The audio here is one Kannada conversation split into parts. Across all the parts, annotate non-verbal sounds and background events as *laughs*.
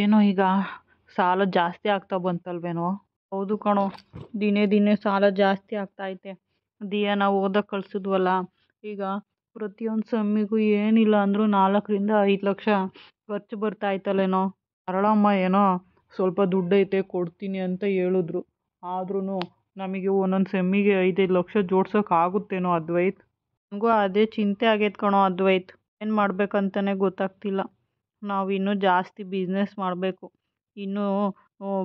ಏನೋ ಈಗ ಸಾಲ ಜಾಸ್ತಿ ಆಗ್ತಾ ಬಂತಲ್ವೇನೋ ಹೌದು ಕಣೋ ದಿನೇ ದಿನೇ ಸಾಲ ಜಾಸ್ತಿ ಐತೆ ದಿಯಾ ನಾವು ಓದಕ್ಕೆ ಕಳಿಸಿದ್ವಲ್ಲ ಈಗ ಪ್ರತಿಯೊಂದು ಸೆಮ್ಮಿಗೂ ಏನಿಲ್ಲ ಅಂದರೂ ನಾಲ್ಕರಿಂದ ಐದು ಲಕ್ಷ ಖರ್ಚು ಬರ್ತಾಯ್ತಲ್ಲೇನೋ ಅರಳಮ್ಮ ಏನೋ ಸ್ವಲ್ಪ ದುಡ್ಡೈತೆ ಕೊಡ್ತೀನಿ ಅಂತ ಹೇಳಿದ್ರು ಆದ್ರೂ ನಮಗೆ ಒಂದೊಂದು ಸೆಮ್ಮಿಗೆ ಐದೈದು ಲಕ್ಷ ಜೋಡ್ಸೋಕ್ಕಾಗುತ್ತೇನೋ ಅದ್ವೈತ್ ನನಗೂ ಅದೇ ಚಿಂತೆ ಆಗೈತೆ ಕಣೋ ಅದ್ವೈತ್ ಏನು ಮಾಡಬೇಕಂತಲೇ ಗೊತ್ತಾಗ್ತಿಲ್ಲ ನಾವು ಇನ್ನೂ ಜಾಸ್ತಿ ಬಿಸ್ನೆಸ್ ಮಾಡಬೇಕು ಇನ್ನೂ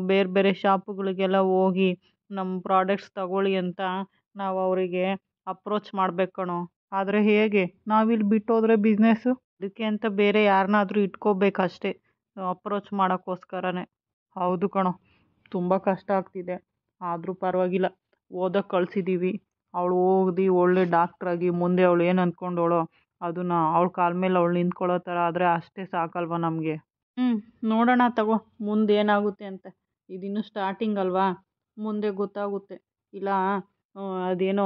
ಬೇರೆ ಬೇರೆ ಶಾಪ್ಗಳಿಗೆಲ್ಲ ಹೋಗಿ ನಮ್ಮ ಪ್ರಾಡಕ್ಟ್ಸ್ ತಗೊಳ್ಳಿ ಅಂತ ನಾವು ಅವರಿಗೆ ಅಪ್ರೋಚ್ ಮಾಡಬೇಕು ಕಣೋ ಆದರೆ ಹೇಗೆ ನಾವಿಲ್ಲಿ ಹೋದ್ರೆ ಬಿಸ್ನೆಸ್ಸು ಅದಕ್ಕೆ ಅಂತ ಬೇರೆ ಯಾರನ್ನಾದ್ರೂ ಇಟ್ಕೋಬೇಕಷ್ಟೇ ಅಪ್ರೋಚ್ ಮಾಡೋಕ್ಕೋಸ್ಕರನೇ ಹೌದು ಕಣೋ ತುಂಬ ಕಷ್ಟ ಆಗ್ತಿದೆ ಆದರೂ ಪರವಾಗಿಲ್ಲ ಓದೋಕೆ ಕಳಿಸಿದ್ದೀವಿ ಅವಳು ಓದಿ ಒಳ್ಳೆ ಡಾಕ್ಟ್ರಾಗಿ ಮುಂದೆ ಅವಳು ಏನು ಅಂದ್ಕೊಂಡವಳೋ ಅದನ್ನು ಅವ್ಳ ಕಾಲ ಮೇಲೆ ಅವ್ಳು ನಿಂತ್ಕೊಳ್ಳೋ ಥರ ಆದರೆ ಅಷ್ಟೇ ಸಾಕಲ್ವಾ ನಮಗೆ ಹ್ಞೂ ನೋಡೋಣ ತಗೋ ಮುಂದೆ ಏನಾಗುತ್ತೆ ಅಂತ ಇದಿನ್ನೂ ಸ್ಟಾರ್ಟಿಂಗ್ ಅಲ್ವಾ ಮುಂದೆ ಗೊತ್ತಾಗುತ್ತೆ ಇಲ್ಲ ಅದೇನೋ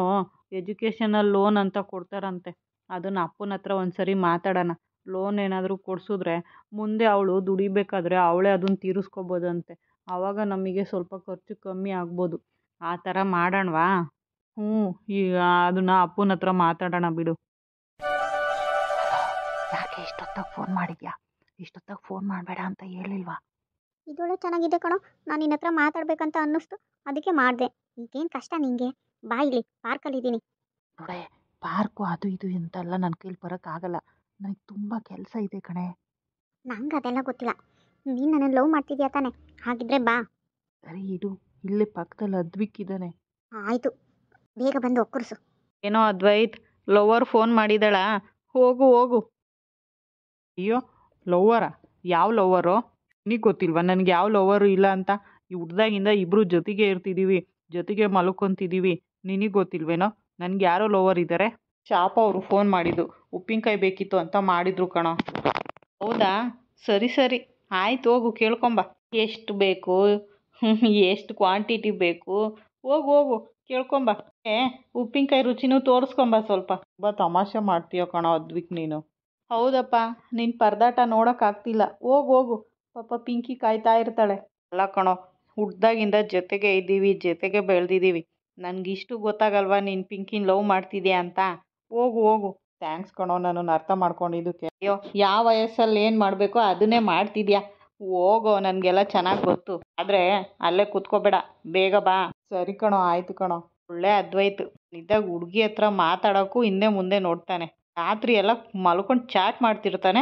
ಎಜುಕೇಷನಲ್ ಲೋನ್ ಅಂತ ಕೊಡ್ತಾರಂತೆ ಅದನ್ನು ಅಪ್ಪನ ಹತ್ರ ಒಂದು ಸರಿ ಮಾತಾಡೋಣ ಲೋನ್ ಏನಾದರೂ ಕೊಡಿಸಿದ್ರೆ ಮುಂದೆ ಅವಳು ದುಡಿಬೇಕಾದ್ರೆ ಅವಳೇ ಅದನ್ನು ತೀರಿಸ್ಕೋಬೋದಂತೆ ಆವಾಗ ನಮಗೆ ಸ್ವಲ್ಪ ಖರ್ಚು ಕಮ್ಮಿ ಆಗ್ಬೋದು ಆ ಥರ ಮಾಡೋಣವಾ ಹ್ಞೂ ಈಗ ಅದನ್ನು ಅಪ್ಪನ ಹತ್ರ ಮಾತಾಡೋಣ ಬಿಡು ಎಷ್ಟೊತ್ತಾಗ ಫೋನ್ ಮಾಡಿದ್ಯಾ ಇಷ್ಟೊತ್ತಾಗ ಫೋನ್ ಮಾಡಬೇಡ ಅಂತ ಹೇಳಿಲ್ವಾ ಇದೊಳ್ಳೆ ಚೆನ್ನಾಗಿದೆ ಕಣೋ ನಾನು ನಿನ್ನ ಹತ್ರ ಮಾತಾಡ್ಬೇಕಂತ ಅನ್ನಿಸ್ತು ಅದಕ್ಕೆ ಮಾಡಿದೆ ಈಗೇನು ಕಷ್ಟ ನಿಂಗೆ ಬಾ ಇಲ್ಲಿ ಪಾರ್ಕಲ್ಲಿದ್ದೀನಿ ನೋಡೇ ಪಾರ್ಕು ಅದು ಇದು ಎಂತೆಲ್ಲ ನನ್ನ ಕೈಲಿ ಬರೋಕ್ಕಾಗಲ್ಲ ನನಗೆ ತುಂಬ ಕೆಲಸ ಇದೆ ಕಣೆ ನಂಗೆ ಅದೆಲ್ಲ ಗೊತ್ತಿಲ್ಲ ನೀನು ನನ್ನ ಲವ್ ಮಾಡ್ತಿದ್ಯಾ ತಾನೆ ಹಾಗಿದ್ರೆ ಬಾ ಸರಿ ಇಡು ಇಲ್ಲಿ ಪಕ್ಕದಲ್ಲಿ ಅದ್ವಿಕ್ ಇದ್ದಾನೆ ಆಯಿತು ಬೇಗ ಬಂದು ಒಕ್ಕರ್ಸು ಏನೋ ಅದ್ವೈತ್ ಲವರ್ ಫೋನ್ ಮಾಡಿದಳಾ ಹೋಗು ಹೋಗು ಅಯ್ಯೋ ಲವ್ವರ ಯಾವ ಲವ್ವರು ನೀ ಗೊತ್ತಿಲ್ವಾ ನನಗೆ ಯಾವ ಲವ್ವರು ಇಲ್ಲ ಅಂತ ಈ ಹುಟ್ದಾಗಿಂದ ಇಬ್ಬರು ಜೊತೆಗೆ ಇರ್ತಿದ್ದೀವಿ ಜೊತೆಗೆ ಮಲ್ಕೊತಿದ್ದೀವಿ ನಿನಗೆ ಗೊತ್ತಿಲ್ವೇನೋ ನನಗೆ ಯಾರೋ ಲವ್ವರ್ ಇದ್ದಾರೆ ಶಾಪ ಅವರು ಫೋನ್ ಮಾಡಿದ್ದು ಉಪ್ಪಿನಕಾಯಿ ಬೇಕಿತ್ತು ಅಂತ ಮಾಡಿದರು ಕಣೋ ಹೌದಾ ಸರಿ ಸರಿ ಆಯ್ತು ಹೋಗು ಕೇಳ್ಕೊಂಬ ಎಷ್ಟು ಬೇಕು *laughs* ಎಷ್ಟು ಕ್ವಾಂಟಿಟಿ ಬೇಕು ಹೋಗು ಹೋಗು ಕೇಳ್ಕೊಂಬ ಏ ಉಪ್ಪಿನಕಾಯಿ ರುಚಿನೂ ತೋರಿಸ್ಕೊಂಬ ಸ್ವಲ್ಪ ಬಾ ತಮಾಷೆ ಮಾಡ್ತೀಯ ಕಣೋ ಅದ್ವಿಕ್ ನೀನು ಹೌದಪ್ಪ ನಿನ್ನ ಪರದಾಟ ನೋಡೋಕ್ಕಾಗ್ತಿಲ್ಲ ಹೋಗು ಹೋಗು ಪಾಪ ಪಿಂಕಿ ಕಾಯ್ತಾ ಇರ್ತಾಳೆ ಅಲ್ಲ ಕಣೋ ಹುಟ್ಟಿದಾಗಿಂದ ಜೊತೆಗೆ ಇದ್ದೀವಿ ಜೊತೆಗೆ ಬೆಳೆದಿದ್ದೀವಿ ನನಗಿಷ್ಟು ಗೊತ್ತಾಗಲ್ವಾ ನೀನು ಪಿಂಕಿನ ಲವ್ ಮಾಡ್ತಿದ್ಯಾ ಅಂತ ಹೋಗು ಹೋಗು ಥ್ಯಾಂಕ್ಸ್ ಕಣೋ ನನ್ನನ್ನು ಅರ್ಥ ಮಾಡ್ಕೊಂಡಿದ್ದಕ್ಕೆ ಅಯ್ಯೋ ಯಾವ ವಯಸ್ಸಲ್ಲಿ ಏನು ಮಾಡಬೇಕೋ ಅದನ್ನೇ ಮಾಡ್ತಿದ್ಯಾ ಹೋಗೋ ನನಗೆಲ್ಲ ಚೆನ್ನಾಗಿ ಗೊತ್ತು ಆದರೆ ಅಲ್ಲೇ ಕುತ್ಕೋಬೇಡ ಬೇಗ ಬಾ ಸರಿ ಕಣೋ ಆಯಿತು ಕಣೋ ಒಳ್ಳೆ ಅದ್ವೈತು ಇದ್ದಾಗ ಹುಡ್ಗಿ ಹತ್ರ ಮಾತಾಡೋಕ್ಕೂ ಹಿಂದೆ ಮುಂದೆ ನೋಡ್ತಾನೆ ರಾತ್ರಿ ಎಲ್ಲ ಮಲ್ಕೊಂಡು ಚಾಟ್ ಮಾಡ್ತಿರ್ತಾನೆ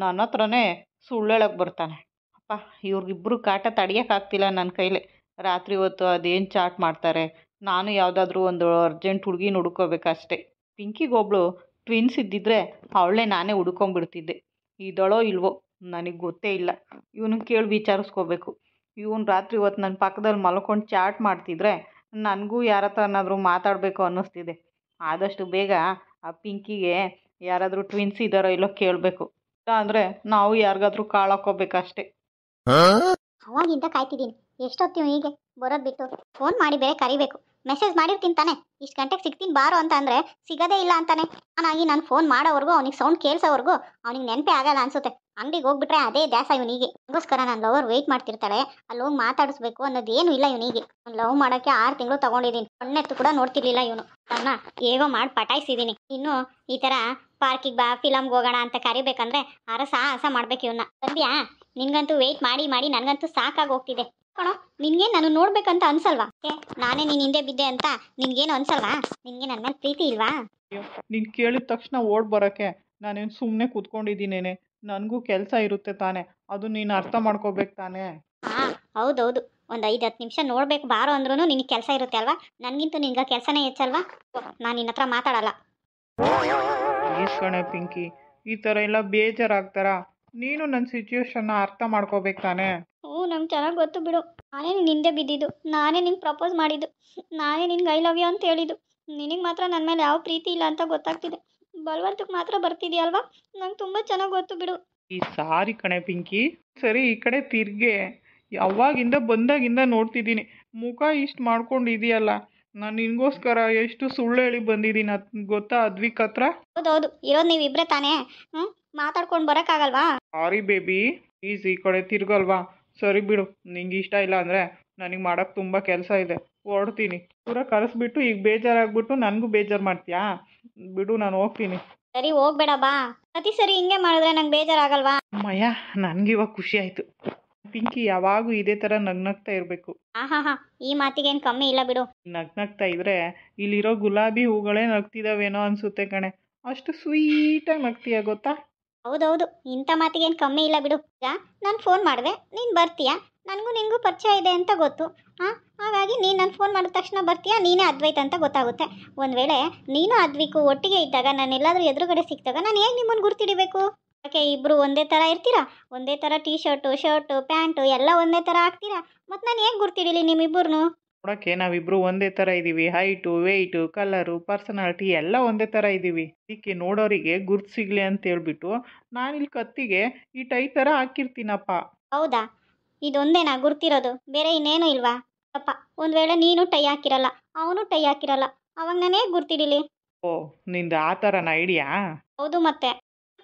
ನನ್ನ ಹತ್ರನೇ ಸುಳ್ಳೇಳಕ್ಕೆ ಬರ್ತಾನೆ ಅಪ್ಪ ಇವ್ರಿಗಿಬ್ಬರು ಕಾಟ ತಡಿಯೋಕ್ಕಾಗ್ತಿಲ್ಲ ನನ್ನ ಕೈಲಿ ರಾತ್ರಿ ಹೊತ್ತು ಅದೇನು ಚಾಟ್ ಮಾಡ್ತಾರೆ ನಾನು ಯಾವುದಾದ್ರೂ ಒಂದು ಅರ್ಜೆಂಟ್ ಹುಡುಗಿ ಹುಡ್ಕೋಬೇಕಷ್ಟೆ ಪಿಂಕಿಗೊಬ್ಳು ಟ್ವಿನ್ಸ್ ಇದ್ದಿದ್ರೆ ಅವಳೇ ನಾನೇ ಹುಡ್ಕೊಂಬಿಡ್ತಿದ್ದೆ ಇದಳೋ ಇಲ್ವೋ ನನಗೆ ಗೊತ್ತೇ ಇಲ್ಲ ಇವನು ಕೇಳಿ ವಿಚಾರಿಸ್ಕೋಬೇಕು ಇವನು ರಾತ್ರಿ ಹೊತ್ತು ನನ್ನ ಪಕ್ಕದಲ್ಲಿ ಮಲ್ಕೊಂಡು ಚಾಟ್ ಮಾಡ್ತಿದ್ರೆ ನನಗೂ ಯಾರ ಮಾತಾಡಬೇಕು ಅನ್ನಿಸ್ತಿದೆ ಆದಷ್ಟು ಬೇಗ ಆ ಪಿಂಕಿಗೆ ಯಾರಾದರೂ ಟ್ವಿನ್ಸ್ ಇದಾರೋ ಇಲ್ಲೋ ಕೇಳಬೇಕು ಅಂದ್ರೆ ನಾವು ಯಾರಿಗಾದ್ರೂ ಕಾಳು ಹಾಕೋಬೇಕಷ್ಟೇ ಅವಾಗಿಂದ ಕಾಯ್ತಿದ್ದೀನಿ ಎಷ್ಟೊತ್ತಿ ಹೀಗೆ ಬರೋದ್ ಬಿಟ್ಟು ಫೋನ್ ಮಾಡಿ ಬೇರೆ ಕರಿಬೇಕು ಮೆಸೇಜ್ ಮಾಡಿರ್ತೀನಿ ತಾನೆ ಇಷ್ಟು ಗಂಟೆಗೆ ಸಿಗ್ತೀನಿ ಬಾರೋ ಅಂತ ಅಂದ್ರೆ ಸಿಗೋದೇ ಇಲ್ಲ ಅಂತಾನೆ ಹಾಗಾಗಿ ನಾನು ಫೋನ್ ಮಾಡೋವರೆಗೂ ಅವ್ನಿಗೆ ಸೌಂಡ್ ಕೇಳಿಸೋವರೆಗೂ ಅವ್ನಿಗೆ ನೆನಪೇ ಆಗಲ್ಲ ಅನ್ಸುತ್ತೆ ಅಂಗಡಿಗೆ ಹೋಗ್ಬಿಟ್ರೆ ಅದೇ ದ್ಯಾಸ ಇವನಿಗೆ ಅದಕ್ಕೋಸ್ಕರ ನನ್ನ ಲವರ್ ವೆಯ್ಟ್ ಮಾಡ್ತಿರ್ತಾಳೆ ಅಲ್ಲಿ ಹೋಗಿ ಮಾತಾಡಿಸ್ಬೇಕು ಅನ್ನೋದೇನು ಇಲ್ಲ ಇವನಿಗೆ ಅವ್ನು ಲವ್ ಮಾಡೋಕ್ಕೆ ಆರು ತಿಂಗಳು ತೊಗೊಂಡಿದ್ದೀನಿ ಕಣ್ಣೆತ್ತು ಕೂಡ ನೋಡ್ತಿರ್ಲಿಲ್ಲ ಇವನು ಅಣ್ಣ ಹೇಗೋ ಮಾಡಿ ಪಟಾಯಿಸಿದ್ದೀನಿ ಇನ್ನು ಈ ಥರ ಪಾರ್ಕಿಗೆ ಬಾ ಫಿಲಮ್ಗೆ ಹೋಗೋಣ ಅಂತ ಕರಿಬೇಕಂದ್ರೆ ಆರ ಸಾಹಸ ಮಾಡ್ಬೇಕು ಇವನ್ನ ಸದ್ಯ ನಿನ್ಗಂತೂ ವೆಯ್ಟ್ ಮಾಡಿ ಮಾಡಿ ನನಗಂತೂ ಸಾಕಾಗಿ ಹೋಗ್ತಿದೆ ಕಣೋ ನಿನ್ಗೆ ನಾನು ನೋಡ್ಬೇಕಂತ ಅನ್ಸಲ್ವಾ ನಾನೇ ನೀನ್ ಹಿಂದೆ ಬಿದ್ದೆ ಅಂತ ನಿನ್ಗೇನು ಅನ್ಸಲ್ವಾ ನಿನ್ಗೆ ನನ್ನ ಮೇಲೆ ಪ್ರೀತಿ ಇಲ್ವಾ ನಿನ್ ಕೇಳಿದ ತಕ್ಷಣ ಓಡ್ ಬರೋಕ್ಕೆ ನಾನೇನು ಸುಮ್ಮನೆ ಕೂತ್ಕೊಂಡಿದ್ದೀನೇನೆ ನನಗೂ ಕೆಲಸ ಇರುತ್ತೆ ತಾನೇ ಅದು ನೀನು ಅರ್ಥ ಮಾಡ್ಕೋಬೇಕು ತಾನೇ ಹಾಂ ಹೌದೌದು ಒಂದು ಐದು ಹತ್ತು ನಿಮಿಷ ನೋಡ್ಬೇಕು ಬಾರೋ ಅಂದ್ರೂ ನಿನಗೆ ಕೆಲಸ ಇರುತ್ತೆ ಅಲ್ವಾ ನನಗಿಂತೂ ನಿನ್ಗೆ ಕೆಲಸನೇ ಹೆಚ್ಚಲ್ವಾ ನಾನು ನಿನ್ನ ಹತ್ರ ಮಾತಾಡಲ್ಲ ಕಣೆ ಪಿಂಕಿ ಈ ಥರ ಎಲ್ಲ ಬೇಜಾರಾಗ್ತಾರ ನೀನು ನನ್ನ ಸಿಚುವೇಶನ್ನ ಅರ್ಥ ಮಾಡ್ಕೋಬೇಕು ತಾನೆ ಓ ನಂಗೆ ಚೆನ್ನಾಗಿ ಗೊತ್ತು ಬಿಡು ನಾನೇ ನಿನ್ನ ಹಿಂದೆ ಬಿದ್ದಿದ್ದು ನಾನೇ ನಿಂಗೆ ಪ್ರಪೋಸ್ ಮಾಡಿದ್ದು ನಾನೇ ನಿನ್ಗೆ ಐ ಲವ್ ಯು ಅಂತ ಹೇಳಿದ್ದು ನಿನಗೆ ಮಾತ್ರ ನನ್ನ ಮೇಲೆ ಯಾವ ಪ್ರೀತಿ ಇಲ್ಲ ಅಂತ ಗೊತ್ತಾಗ್ತಿದೆ ಬಲವಂತಕ್ಕೆ ಮಾತ್ರ ಬರ್ತಿದ್ಯಲ್ವಾ ನಂಗೆ ತುಂಬ ಚೆನ್ನಾಗಿ ಗೊತ್ತು ಬಿಡು ಈ ಸಾರಿ ಕಣೆ ಪಿಂಕಿ ಸರಿ ಈ ಕಡೆ ತಿರ್ಗೆ ಯಾವಾಗಿಂದ ಬಂದಾಗಿಂದ ನೋಡ್ತಿದ್ದೀನಿ ಮುಖ ಇಷ್ಟು ಮಾಡ್ಕೊಂಡಿದೆಯಲ್ಲ ನಾನು ನಿನಗೋಸ್ಕರ ಎಷ್ಟು ಸುಳ್ಳು ಹೇಳಿ ಬಂದಿದ್ದೀನಿ ಅದ್ ಗೊತ್ತಾ ಅದ್ವಿಕ್ ಹತ್ರ ಹೌದೌದು ಇರೋದು ನೀವಿಬ್ರೆ ತಾನೇ ಹ್ಞೂ ಮಾತಾಡ್ಕೊಂಡು ಬರೋಕ್ಕಾಗಲ್ವಾ ಸಾರಿ ಬೇಬಿ ಪ್ಲೀಸ್ ಈ ಕಡೆ ತಿರ್ಗಲ್ವಾ ಸರಿ ಬಿಡು ನಿಂಗೆ ಇಷ್ಟ ಇಲ್ಲ ಅಂದರೆ ನನಗೆ ಮಾಡೋಕ್ಕೆ ತುಂಬ ಕೆಲಸ ಇದೆ ಹೊರಡ್ತೀನಿ ಪೂರ ಕರೆಸ್ಬಿಟ್ಟು ಈಗ ಬೇಜಾರಾಗ್ಬಿಟ್ಟು ನನಗೂ ಬೇಜಾರು ಮಾಡ್ತೀಯಾ ಬಿಡು ನಾನು ಹೋಗ್ತೀನಿ ಸರಿ ಹೋಗ್ಬೇಡ ಬಾ ಪ್ರತಿ ಸರಿ ಹಿಂಗೆ ಮಾಡಿದ್ರೆ ನಂಗೆ ಬೇಜಾರಾಗಲ್ವಾ ಅಮ್ಮಯ್ಯ ಇವಾಗ ಖುಷಿ ಆಯಿತು ಪಿಂಕಿ ಯಾವಾಗೂ ಇದೇ ತರ ನಗ್ನಗ್ತಾ ಇರಬೇಕು ಆಹಾ ಹಾ ಈ ಮಾತಿಗೇನು ಕಮ್ಮಿ ಇಲ್ಲ ಬಿಡು ನಗ್ನಗ್ತಾ ಇದ್ರೆ ಇಲ್ಲಿರೋ ಗುಲಾಬಿ ಹೂಗಳೇ ನಗ್ತಿದಾವೇನೋ ಅನ್ಸುತ್ತೆ ಕಣೆ ಅಷ್ಟು ಆಗಿ ನಗ್ತೀಯ ಗೊತ್ತಾ ಹೌದೌದು ಇಂಥ ಮಾತಿಗೇನು ಕಮ್ಮಿ ಇಲ್ಲ ಬಿಡು ಈಗ ನಾನು ಫೋನ್ ಮಾಡಿದೆ ನೀನು ಬರ್ತೀಯಾ ನನಗೂ ನಿನಗೂ ಪರಿಚಯ ಇದೆ ಅಂತ ಗೊತ್ತು ಹಾಂ ಹಾಗಾಗಿ ನೀನು ನಾನು ಫೋನ್ ಮಾಡಿದ ತಕ್ಷಣ ಬರ್ತೀಯಾ ನೀನೇ ಅದ್ವೈತ ಅಂತ ಗೊತ್ತಾಗುತ್ತೆ ಒಂದು ವೇಳೆ ನೀನು ಅದ್ವಿಕು ಒಟ್ಟಿಗೆ ಇದ್ದಾಗ ನಾನು ಎಲ್ಲಾದರೂ ಎದುರುಗಡೆ ಸಿಕ್ಕಿದಾಗ ನಾನು ಹೇಗೆ ನಿಮ್ಮನ್ನು ಗುರ್ತಿಡಿಬೇಕು ಯಾಕೆ ಇಬ್ಬರು ಒಂದೇ ಥರ ಇರ್ತೀರಾ ಒಂದೇ ಥರ ಟೀ ಶರ್ಟು ಶರ್ಟು ಪ್ಯಾಂಟು ಎಲ್ಲ ಒಂದೇ ಥರ ಹಾಕ್ತೀರಾ ಮತ್ತು ನಾನು ಹೇಗೆ ಗುರ್ತಿಡಿಲಿ ನಿಮ್ಮಿಬ್ಬರನ್ನು ನೋಡೋಕೆ ನಾವಿಬ್ಬರು ಒಂದೇ ಥರ ಇದ್ದೀವಿ ಹೈಟು ವೆಯ್ಟು ಕಲರು ಪರ್ಸನಾಲಿಟಿ ಎಲ್ಲ ಒಂದೇ ಥರ ಇದ್ದೀವಿ ಇದಕ್ಕೆ ನೋಡೋರಿಗೆ ಗುರ್ತು ಸಿಗಲಿ ಅಂತ ಹೇಳ್ಬಿಟ್ಟು ನಾನಿಲ್ಲಿ ಕತ್ತಿಗೆ ಈ ಟೈ ಥರ ಹಾಕಿರ್ತೀನಪ್ಪ ಹೌದಾ ಇದೊಂದೇನಾ ಗುರ್ತಿರೋದು ಬೇರೆ ಇನ್ನೇನು ಇಲ್ವಾ ಅಪ್ಪ ಒಂದು ವೇಳೆ ನೀನು ಟೈ ಹಾಕಿರಲ್ಲ ಅವನು ಟೈ ಹಾಕಿರಲ್ಲ ಅವಾಗ ನಾನೇ ಗುರ್ತಿಡಿಲಿ ಓ ನಿಂದ ಆ ಥರನ ಐಡಿಯಾ ಹೌದು ಮತ್ತೆ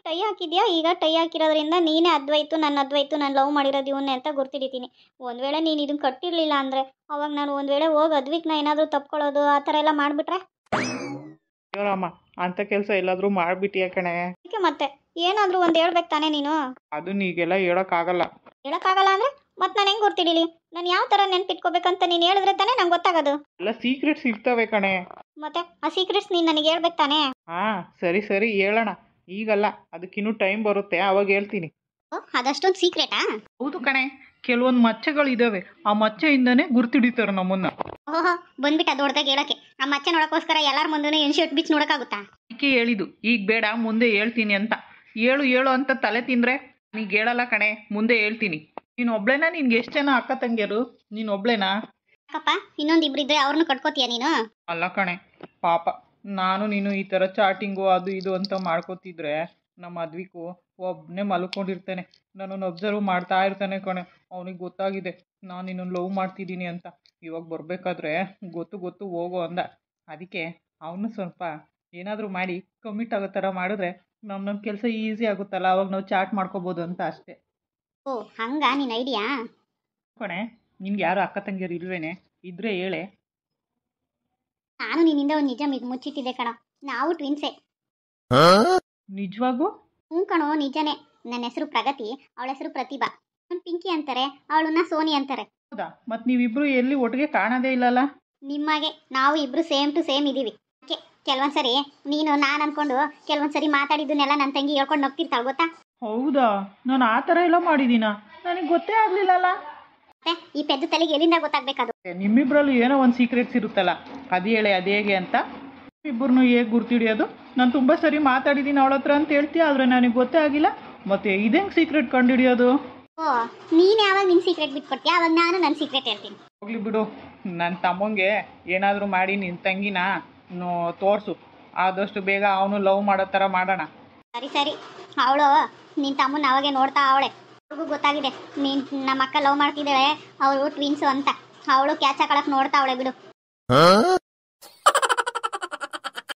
ಟೈ ಹಾಕಿದ್ಯಾ ಈಗ ಟೈ ಹಾಕಿರೋದ್ರಿಂದ ನೀನೇ ಅದ್ವೈತು ನನ್ನ ಅದ್ವೈತು ನಾನು ಲವ್ ಮಾಡಿರೋದು ಇವನ್ನೇ ಅಂತ ಗುರ್ತಿಡಿತೀನಿ ಒಂದು ವೇಳೆ ನೀನು ಇದನ್ ಕಟ್ಟಿರಲಿಲ್ಲ ಅಂದ್ರೆ ಅವಾಗ ನಾನು ಒಂದು ವೇಳೆ ಹೋಗಿ ಅದ್ವಿಕ್ನ ಏನಾದರೂ ತಪ್ಕೊಳ್ಳೋದು ಆ ಥರ ಎಲ್ಲ ಮಾಡ್ಬಿಟ್ರೆ ಅಂತ ಕೆಲಸ ಎಲ್ಲಾದ್ರೂ ಮಾಡ್ಬಿಟ್ಟಿಯಾ ಕಣೆ ಮತ್ತೆ ಏನಾದ್ರೂ ಒಂದ್ ಹೇಳ್ಬೇಕು ತಾನೇ ನೀನು ಅದನ್ನ ಆಗಲ್ಲ ಹೇಳಕ್ ಆಗಲ್ಲ ಅಂದ್ರೆ ಮತ್ತು ನಾನು ಹೆಂಗ್ ಗೊತ್ತಿಡೀಲಿ ನಾನು ಯಾವ ತರ ನೆನ್ಪಿಟ್ಕೋಬೇಕಂತ ನೀನ್ ಹೇಳಿದ್ರೆ ತಾನೆ ನಂಗೆ ಗೊತ್ತಾಗದು ಅಲ್ಲ ಸೀಕ್ರೆಟ್ಸ್ ಇರ್ತವೆ ಕಣೆ ಮತ್ತೆ ಆ ಸೀಕ್ರೆಟ್ಸ್ ನೀನ್ ನನಗೆ ಹೇಳ್ಬೇಕು ತಾನೇ ಹಾ ಸರಿ ಸರಿ ಹೇಳೋಣ ಈಗಲ್ಲ ಇನ್ನು ಟೈಮ್ ಬರುತ್ತೆ ಅವಾಗ ಹೇಳ್ತೀನಿ ಓ ಅದಷ್ಟೊಂದು ಸೀಕ್ರೆಟಾ ಹೌದು ಕಣೆ ಕೆಲವೊಂದು ಮಚ್ಚೆಗಳು ಇದಾವೆ ಆ ಮಚ್ಚೆಯಿಂದನೇ ಗುರ್ತಿಡಿತಾರೆ ನಮ್ಮನ್ನ ಓಹೋ ಬಂದ್ಬಿಟ್ಟು ದೊಡ್ಡದಾಗಿ ಹೇಳಕ್ಕೆ ಆ ಮಚ್ಚೆ ನೋಡೋಕ್ಕೋಸ್ಕರ ಎಲ್ಲರ ಮುಂದೆ ಶರ್ಟ್ ಬಿಚ್ಚಿ ನೋಡಕ್ಕಾಗುತ್ತಾ ಅದಕ್ಕೆ ಹೇಳಿದು ಈಗ ಬೇಡ ಮುಂದೆ ಹೇಳ್ತೀನಿ ಅಂತ ಹೇಳು ಹೇಳು ಅಂತ ತಲೆ ತಿಂದ್ರೆ ನೀಗ ಹೇಳಲ್ಲ ಕಣೆ ಮುಂದೆ ಹೇಳ್ತೀನಿ ನೀನು ಒಬ್ಳೇನಾ ನಿನ್ಗೆ ಎಷ್ಟು ಜನ ಅಕ್ಕ ತಂಗಿಯರು ನೀನು ಒಬ್ಳೇನಾ ಅಕ್ಕಪ್ಪ ಇಬ್ರು ಇದ್ರೆ ಅವ್ರನ್ನ ಕಟ್ಕೋತೀಯ ನೀನು ಅಲ್ಲ ಕಣೆ ಪಾಪ ನಾನು ನೀನು ಈ ತರ ಚಾಟಿಂಗು ಅದು ಇದು ಅಂತ ಮಾಡ್ಕೋತಿದ್ರೆ ನಮ್ಮ ಮದ್ವಿಕು ಒಬ್ಬನೇ ಮಲ್ಕೊಂಡಿರ್ತಾನೆ ನಾನು ಒಬ್ಸರ್ವ್ ಮಾಡ್ತಾ ಇರ್ತಾನೆ ಕಣೆ ಅವನಿಗೆ ಗೊತ್ತಾಗಿದೆ ನಾನು ಇನ್ನೊಂದು ಲವ್ ಮಾಡ್ತಿದ್ದೀನಿ ಅಂತ ಇವಾಗ ಬರಬೇಕಾದ್ರೆ ಗೊತ್ತು ಗೊತ್ತು ಹೋಗೋ ಅಂದ ಅದಕ್ಕೆ ಅವನು ಸ್ವಲ್ಪ ಏನಾದರೂ ಮಾಡಿ ಕಮಿಟ್ ಆಗೋ ಥರ ಮಾಡಿದ್ರೆ ನಮ್ಮ ನಮ್ಮ ಕೆಲಸ ಈಸಿ ಆಗುತ್ತಲ್ಲ ಅವಾಗ ನಾವು ಚಾಟ್ ಮಾಡ್ಕೋಬಹುದು ಅಂತ ಅಷ್ಟೇ ಓ ಹಂಗ ನಿನ್ನ ಐಡಿಯಾ ಕಣೆ ನಿಮ್ಗೆ ಯಾರು ಅಕ್ಕ ತಂಗಿಯರು ಇಲ್ವೇನೆ ಇದ್ರೆ ಹೇಳೆ ನಾನು ನಿನ್ನಿಂದ ಒಂದು ನಿಜ ಮುಚ್ಚಿಟ್ಟಿದೆ ಮುಚ್ಚಿಟ್ಟಿದೆ ಕಣೋ ನಾವು ಟ್ವಿನ್ಸೆ ನಿಜವಾಗೂ ಹ್ಞೂ ಕಣೋ ನಿಜನೇ ನನ್ನ ಹೆಸರು ಪ್ರಗತಿ ಅವಳ ಹೆಸರು ಪ್ರತಿಭಾ ನನ್ ಪಿಂಕಿ ಅಂತಾರೆ ಅವಳನ್ನ ಸೋನಿ ಅಂತಾರೆ ಹೌದಾ ಮತ್ ನೀವಿಬ್ರು ಎಲ್ಲಿ ಒಟ್ಟಿಗೆ ಕಾಣದೇ ಇಲ್ಲಲ್ಲ ನಿಮ್ಮಾಗೆ ನಾವು ಇಬ್ರು ಸೇಮ್ ಟು ಸೇಮ್ ಇದೀವಿ ಕೆಲವೊಂದ್ಸರಿ ನೀನು ನಾನು ಅನ್ಕೊಂಡು ಕೆಲವೊಂದ್ಸರಿ ಮಾತಾಡಿದ್ದನ್ನೆಲ್ಲ ನನ್ನ ತಂಗಿ ಹೇಳ್ಕೊಂಡು ನಗ್ತಿರ್ತಾಳೆ ಗೊತ್ತಾ ಹೌದಾ ನಾನು ಆ ತರ ಎಲ್ಲ ಮಾಡಿದೀನ ನನಗೆ ಗೊತ್ತೇ ಆಗ್ಲಿಲ್ಲ ಈ ಪೆದ್ದು ತಲೆಗೆ ಎಲ್ಲಿಂದ ಗೊತ್ತಾಗಬೇಕಾದ್ರು ನಿಮ್ಮಿಬ್ಬರಲ್ಲಿ ಏನೋ ಒಂದು ಸೀಕ್ರೆಟ್ಸ್ ಇರುತ್ತಲ್ಲ ಅದು ಹೇಳಿ ಅದು ಹೇಗೆ ಅಂತ ಇಬ್ಬರನ್ನು ಹೇಗೆ ಗುರ್ತಿಡಿಯೋದು ನಾನು ತುಂಬಾ ಸರಿ ಮಾತಾಡಿದ್ದೀನಿ ಅವಳ ಹತ್ರ ಅಂತ ಹೇಳ್ತಿ ಆದರೆ ನನಗೆ ಗೊತ್ತೇ ಆಗಿಲ್ಲ ಮತ್ತೆ ಇದೇಂಗೆ ಸೀಕ್ರೆಟ್ ಕಂಡುಹಿಡಿಯೋದು ಓ ನೀನೇ ಯಾವಾಗ ನಿನ್ನ ಸೀಕ್ರೆಟ್ ಬಿಟ್ಕೊಡ್ತೀಯ ಅವಾಗ ನಾನು ನನ್ನ ಸೀಕ್ರೆಟ್ ಹೇಳ್ತೀನಿ ಹೋಗ್ಲಿ ಬಿಡು ನನ್ನ ತಮ್ಮಂಗೆ ಏನಾದರೂ ಮಾಡಿ ನಿನ್ ತಂಗಿನ ತೋರ್ಸು ಆದಷ್ಟು ಬೇಗ ಅವನು ಲವ್ ಮಾಡೋ ಥರ ಮಾಡೋಣ ಸರಿ ಸರಿ ಅವಳು ನಿನ್ ತಮ್ಮ ಅವಾಗೆ ನೋಡ್ತಾ ಅವಳೆ ಅವ್ರಿಗೂ ಗೊತ್ತಾಗಿದೆ ನೀನ್ ನಮ್ಮ ಅಕ್ಕ ಲವ್ ಮಾಡ್ತಿದ್ದಾಳೆ ಅವಳು ಟ್ವಿನ್ಸ್ ಅಂತ ಅವಳು ಕ್ಯಾಚ್ ಹಾಕೊಳಕ್ ನೋಡ್ತಾ ಅವಳೆ ಬಿಡು